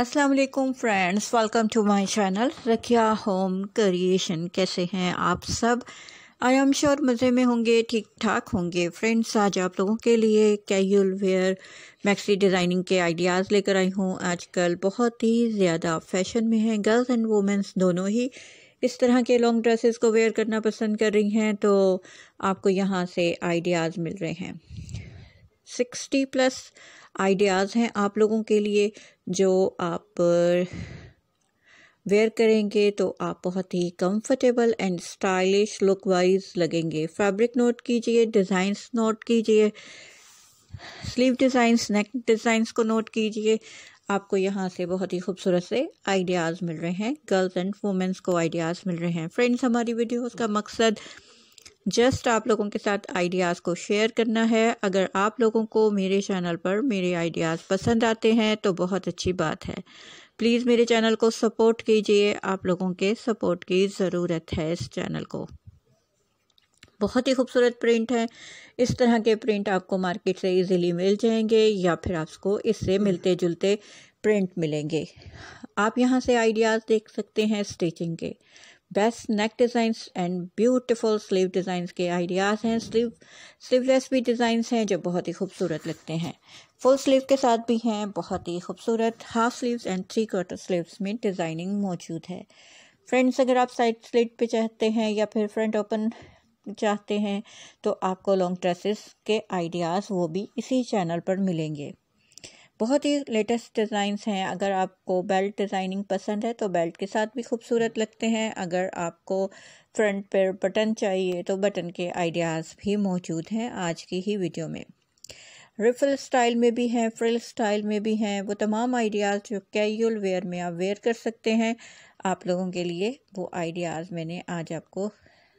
Aslam friends welcome to my channel Rakhiya home creation कैसे हैं आप सब आई एम श्योर मज़े में होंगे ठीक ठाक होंगे फ्रेंड्स आज आप लोगों के लिए कैजुअल वेयर मैक्सी डिज़ाइनिंग के आइडियाज़ लेकर आई हूँ आजकल बहुत ही ज़्यादा फैशन में है गर्ल्स एंड वुमेंस दोनों ही इस तरह के लॉन्ग ड्रेसेस को वेयर करना पसंद कर रही हैं तो आपको यहाँ से आइडियाज़ मिल रहे हैं सिक्सटी प्लस आइडियाज़ हैं आप लोगों के लिए जो आप वेयर करेंगे तो आप बहुत ही comfortable and stylish look wise लगेंगे फैब्रिक नोट कीजिए डिज़ाइंस नोट कीजिए स्लीव डिज़ाइंस नेक डिज़ाइंस को नोट कीजिए आपको यहाँ से बहुत ही खूबसूरत से आइडियाज़ मिल रहे हैं गर्ल्स एंड वुमेंस को आइडियाज़ मिल रहे हैं फ्रेंड्स हमारी वीडियोस का मकसद जस्ट आप लोगों के साथ आइडियाज़ को शेयर करना है अगर आप लोगों को मेरे चैनल पर मेरे आइडियाज़ पसंद आते हैं तो बहुत अच्छी बात है प्लीज़ मेरे चैनल को सपोर्ट कीजिए आप लोगों के सपोर्ट की ज़रूरत है इस चैनल को बहुत ही खूबसूरत प्रिंट है इस तरह के प्रिंट आपको मार्केट से इजीली मिल जाएंगे या फिर आपको इससे मिलते जुलते प्रिंट मिलेंगे आप यहाँ से आइडियाज़ देख सकते हैं स्टिचिंग के best neck designs and beautiful sleeve designs के आइडियाज़ हैं स्लीव स्लीवलेस भी डिज़ाइंस हैं जो बहुत ही खूबसूरत लगते हैं फुल स्लीव के साथ भी हैं बहुत ही खूबसूरत half sleeves and three quarter sleeves में डिज़ाइनिंग मौजूद है फ्रेंड्स अगर आप साइड स्लीट पे चाहते हैं या फिर फ्रंट ओपन चाहते हैं तो आपको लॉन्ग ड्रेसेस के आइडियाज़ वो भी इसी चैनल पर मिलेंगे बहुत ही लेटेस्ट डिज़ाइंस हैं अगर आपको बेल्ट डिज़ाइनिंग पसंद है तो बेल्ट के साथ भी खूबसूरत लगते हैं अगर आपको फ्रंट पर बटन चाहिए तो बटन के आइडियाज़ भी मौजूद हैं आज की ही वीडियो में रिफल स्टाइल में भी हैं फ्रिल स्टाइल में भी हैं वो तमाम आइडियाज़ जो कैजुअल वेयर में आप वेयर कर सकते हैं आप लोगों के लिए वो आइडियाज़ मैंने आज आपको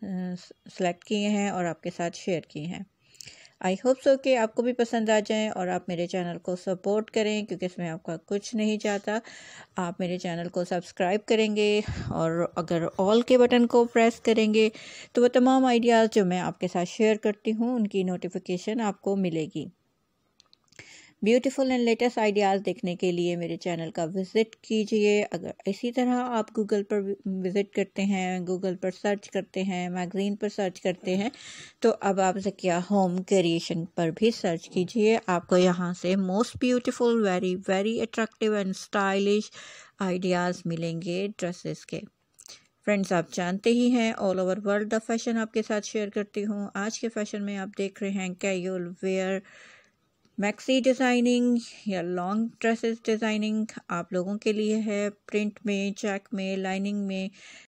सेलेक्ट किए हैं और आपके साथ शेयर किए हैं आई होप सो कि आपको भी पसंद आ जाए और आप मेरे चैनल को सपोर्ट करें क्योंकि इसमें आपका कुछ नहीं जाता आप मेरे चैनल को सब्सक्राइब करेंगे और अगर ऑल के बटन को प्रेस करेंगे तो वह तमाम आइडियाज़ जो मैं आपके साथ शेयर करती हूँ उनकी नोटिफिकेशन आपको मिलेगी ब्यूटीफुल एंड लेटेस्ट आइडियाज़ देखने के लिए मेरे चैनल का विज़िट कीजिए अगर इसी तरह आप गूगल पर विज़िट करते हैं गूगल पर सर्च करते हैं मैगज़ीन पर सर्च करते हैं तो अब आप जकिया होम क्रिएशन पर भी सर्च कीजिए आपको यहाँ से most beautiful very very attractive and stylish ideas मिलेंगे ड्रेसेस के फ्रेंड्स आप जानते ही हैं all over world the fashion आपके साथ शेयर करती हूँ आज के फैशन में आप देख रहे हैं कैल वेयर मैक्सी डिज़ाइनिंग या लॉन्ग ड्रेसेस डिज़ाइनिंग आप लोगों के लिए है प्रिंट में चेक में लाइनिंग में